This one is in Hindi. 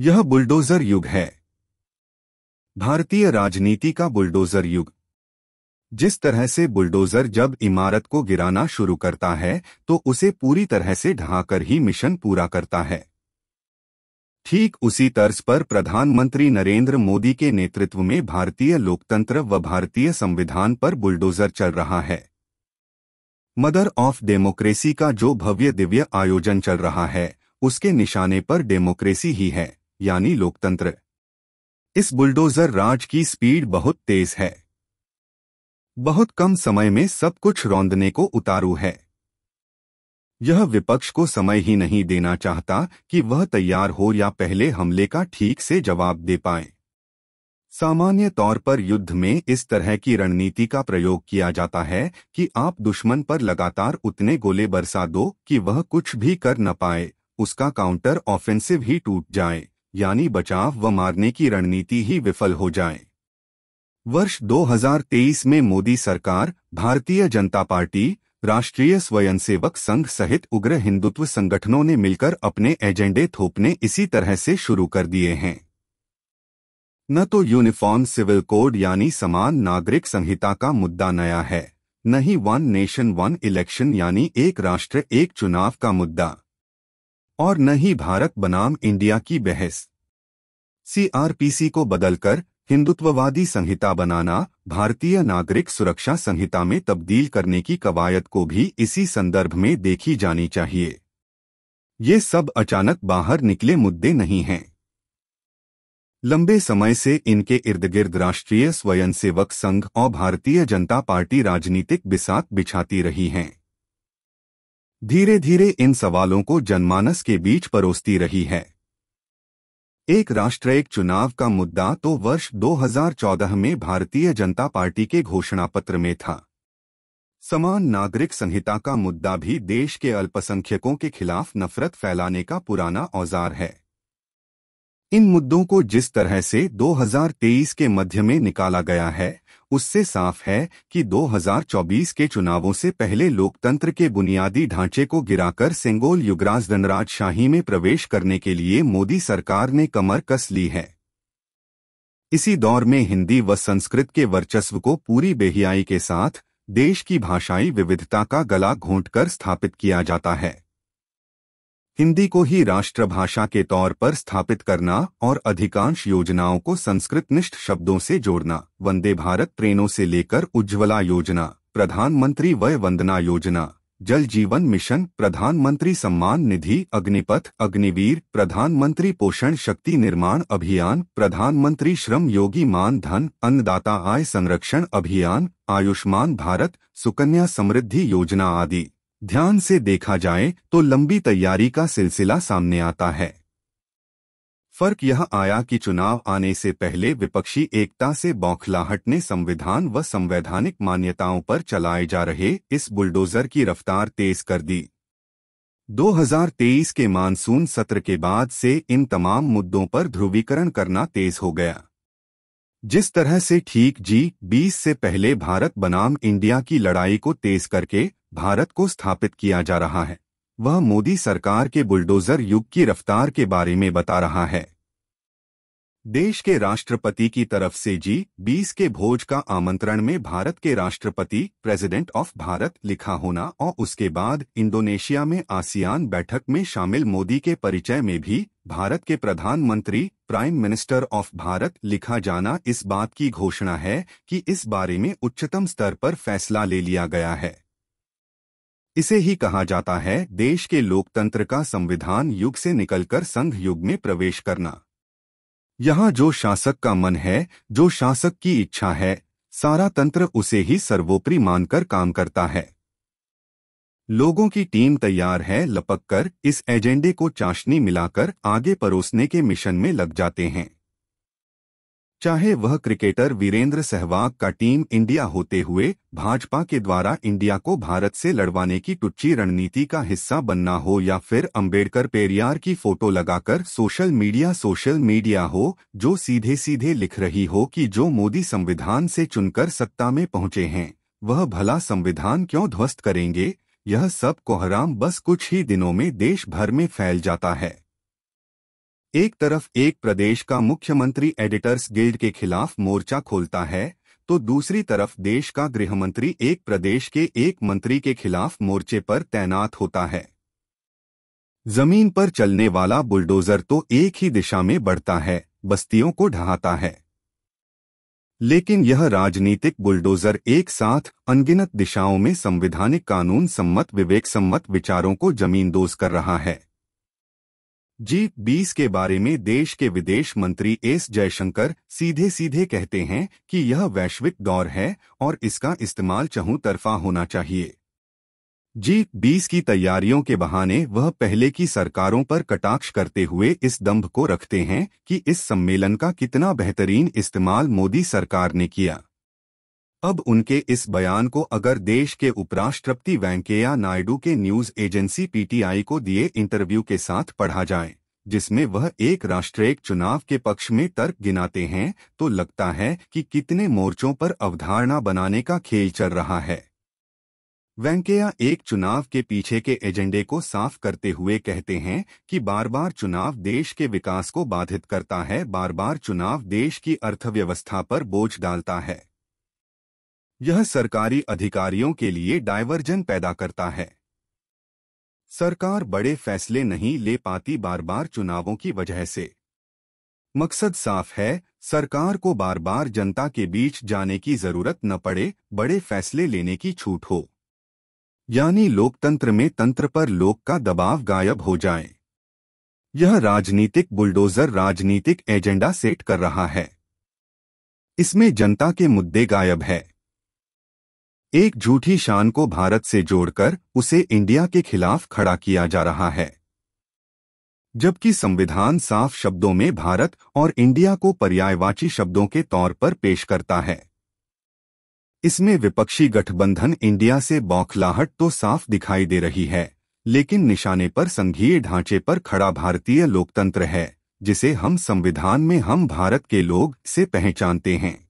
यह बुलडोजर युग है भारतीय राजनीति का बुलडोजर युग जिस तरह से बुलडोजर जब इमारत को गिराना शुरू करता है तो उसे पूरी तरह से ढहाकर ही मिशन पूरा करता है ठीक उसी तर्ज पर प्रधानमंत्री नरेंद्र मोदी के नेतृत्व में भारतीय लोकतंत्र व भारतीय संविधान पर बुलडोजर चल रहा है मदर ऑफ डेमोक्रेसी का जो भव्य दिव्य आयोजन चल रहा है उसके निशाने पर डेमोक्रेसी ही है यानी लोकतंत्र इस बुलडोजर राज की स्पीड बहुत तेज है बहुत कम समय में सब कुछ रौंदने को उतारू है यह विपक्ष को समय ही नहीं देना चाहता कि वह तैयार हो या पहले हमले का ठीक से जवाब दे पाए सामान्य तौर पर युद्ध में इस तरह की रणनीति का प्रयोग किया जाता है कि आप दुश्मन पर लगातार उतने गोले बरसा दो कि वह कुछ भी कर न पाए उसका काउंटर ऑफेंसिव ही टूट जाए यानी बचाव व मारने की रणनीति ही विफल हो जाए वर्ष 2023 में मोदी सरकार भारतीय जनता पार्टी राष्ट्रीय स्वयंसेवक संघ सहित उग्र हिंदुत्व संगठनों ने मिलकर अपने एजेंडे थोपने इसी तरह से शुरू कर दिए हैं न तो यूनिफॉर्म सिविल कोड यानी समान नागरिक संहिता का मुद्दा नया है न ही वन नेशन वन इलेक्शन यानी एक राष्ट्र एक चुनाव का मुद्दा और न ही भारत बनाम इंडिया की बहस सीआरपीसी को बदलकर हिंदुत्ववादी संहिता बनाना भारतीय नागरिक सुरक्षा संहिता में तब्दील करने की कवायद को भी इसी संदर्भ में देखी जानी चाहिए ये सब अचानक बाहर निकले मुद्दे नहीं हैं लंबे समय से इनके इर्द गिर्द राष्ट्रीय स्वयंसेवक संघ और भारतीय जनता पार्टी राजनीतिक बिसात बिछाती रही हैं धीरे धीरे इन सवालों को जनमानस के बीच परोसती रही है एक राष्ट्र एक चुनाव का मुद्दा तो वर्ष 2014 में भारतीय जनता पार्टी के घोषणा पत्र में था समान नागरिक संहिता का मुद्दा भी देश के अल्पसंख्यकों के खिलाफ नफरत फैलाने का पुराना औजार है इन मुद्दों को जिस तरह से 2023 के मध्य में निकाला गया है उससे साफ है कि 2024 के चुनावों से पहले लोकतंत्र के बुनियादी ढांचे को गिराकर सेंगोल युगराज धनराज शाही में प्रवेश करने के लिए मोदी सरकार ने कमर कस ली है इसी दौर में हिंदी व संस्कृत के वर्चस्व को पूरी बेहियाई के साथ देश की भाषाई विविधता का गला घोंटकर स्थापित किया जाता है हिंदी को ही राष्ट्रभाषा के तौर पर स्थापित करना और अधिकांश योजनाओं को संस्कृतनिष्ठ शब्दों से जोड़ना वंदे भारत ट्रेनों से लेकर उज्ज्वला योजना प्रधानमंत्री वय वंदना योजना जल जीवन मिशन प्रधानमंत्री सम्मान निधि अग्निपथ अग्निवीर प्रधानमंत्री पोषण शक्ति निर्माण अभियान प्रधानमंत्री श्रम योगी मान धन अन्नदाता आय संरक्षण अभियान आयुष्मान भारत सुकन्या समृद्धि योजना आदि ध्यान से देखा जाए तो लंबी तैयारी का सिलसिला सामने आता है फर्क यह आया कि चुनाव आने से पहले विपक्षी एकता से बौखलाहट ने संविधान व संवैधानिक मान्यताओं पर चलाए जा रहे इस बुलडोजर की रफ्तार तेज कर दी 2023 के मानसून सत्र के बाद से इन तमाम मुद्दों पर ध्रुवीकरण करना तेज हो गया जिस तरह से ठीक जी 20 से पहले भारत बनाम इंडिया की लड़ाई को तेज करके भारत को स्थापित किया जा रहा है वह मोदी सरकार के बुलडोजर युग की रफ्तार के बारे में बता रहा है देश के राष्ट्रपति की तरफ से जी बीस के भोज का आमंत्रण में भारत के राष्ट्रपति प्रेसिडेंट ऑफ भारत लिखा होना और उसके बाद इंडोनेशिया में आसियान बैठक में शामिल मोदी के परिचय में भी भारत के प्रधानमंत्री प्राइम मिनिस्टर ऑफ भारत लिखा जाना इस बात की घोषणा है कि इस बारे में उच्चतम स्तर पर फैसला ले लिया गया है इसे ही कहा जाता है देश के लोकतंत्र का संविधान युग से निकलकर संघ युग में प्रवेश करना यहाँ जो शासक का मन है जो शासक की इच्छा है सारा तंत्र उसे ही सर्वोपरि मानकर काम करता है लोगों की टीम तैयार है लपक कर इस एजेंडे को चाशनी मिलाकर आगे परोसने के मिशन में लग जाते हैं चाहे वह क्रिकेटर वीरेंद्र सहवाग का टीम इंडिया होते हुए भाजपा के द्वारा इंडिया को भारत से लड़वाने की टुच्ची रणनीति का हिस्सा बनना हो या फिर अंबेडकर पेरियार की फोटो लगाकर सोशल मीडिया सोशल मीडिया हो जो सीधे सीधे लिख रही हो कि जो मोदी संविधान से चुनकर सत्ता में पहुंचे हैं वह भला संविधान क्यों ध्वस्त करेंगे यह सब कोहराम बस कुछ ही दिनों में देश भर में फैल जाता है एक तरफ एक प्रदेश का मुख्यमंत्री एडिटर्स गिल्ड के खिलाफ मोर्चा खोलता है तो दूसरी तरफ देश का गृहमंत्री एक प्रदेश के एक मंत्री के खिलाफ मोर्चे पर तैनात होता है जमीन पर चलने वाला बुलडोजर तो एक ही दिशा में बढ़ता है बस्तियों को ढहाता है लेकिन यह राजनीतिक बुलडोजर एक साथ अनगिनत दिशाओं में संविधानिक कानून सम्मत विवेक सम्मत विचारों को जमीन दोज कर रहा है जी बीस के बारे में देश के विदेश मंत्री एस जयशंकर सीधे सीधे कहते हैं कि यह वैश्विक दौर है और इसका इस्तेमाल चहूं तरफा होना चाहिए जी बीस की तैयारियों के बहाने वह पहले की सरकारों पर कटाक्ष करते हुए इस दम्भ को रखते हैं कि इस सम्मेलन का कितना बेहतरीन इस्तेमाल मोदी सरकार ने किया अब उनके इस बयान को अगर देश के उपराष्ट्रपति वेंकैया नायडू के न्यूज एजेंसी पीटीआई को दिए इंटरव्यू के साथ पढ़ा जाए जिसमें वह एक राष्ट्रीय चुनाव के पक्ष में तर्क गिनाते हैं तो लगता है कि कितने मोर्चों पर अवधारणा बनाने का खेल चल रहा है वेंकैया एक चुनाव के पीछे के एजेंडे को साफ करते हुए कहते हैं कि बार बार चुनाव देश के विकास को बाधित करता है बार बार चुनाव देश की अर्थव्यवस्था पर बोझ डालता है यह सरकारी अधिकारियों के लिए डायवर्जन पैदा करता है सरकार बड़े फैसले नहीं ले पाती बार बार चुनावों की वजह से मकसद साफ है सरकार को बार बार जनता के बीच जाने की जरूरत न पड़े बड़े फैसले लेने की छूट हो यानी लोकतंत्र में तंत्र पर लोक का दबाव गायब हो जाए यह राजनीतिक बुलडोजर राजनीतिक एजेंडा सेट कर रहा है इसमें जनता के मुद्दे गायब है एक झूठी शान को भारत से जोड़कर उसे इंडिया के खिलाफ खड़ा किया जा रहा है जबकि संविधान साफ शब्दों में भारत और इंडिया को पर्यायवाची शब्दों के तौर पर पेश करता है इसमें विपक्षी गठबंधन इंडिया से बौखलाहट तो साफ दिखाई दे रही है लेकिन निशाने पर संघीय ढांचे पर खड़ा भारतीय लोकतंत्र है जिसे हम संविधान में हम भारत के लोग से पहचानते हैं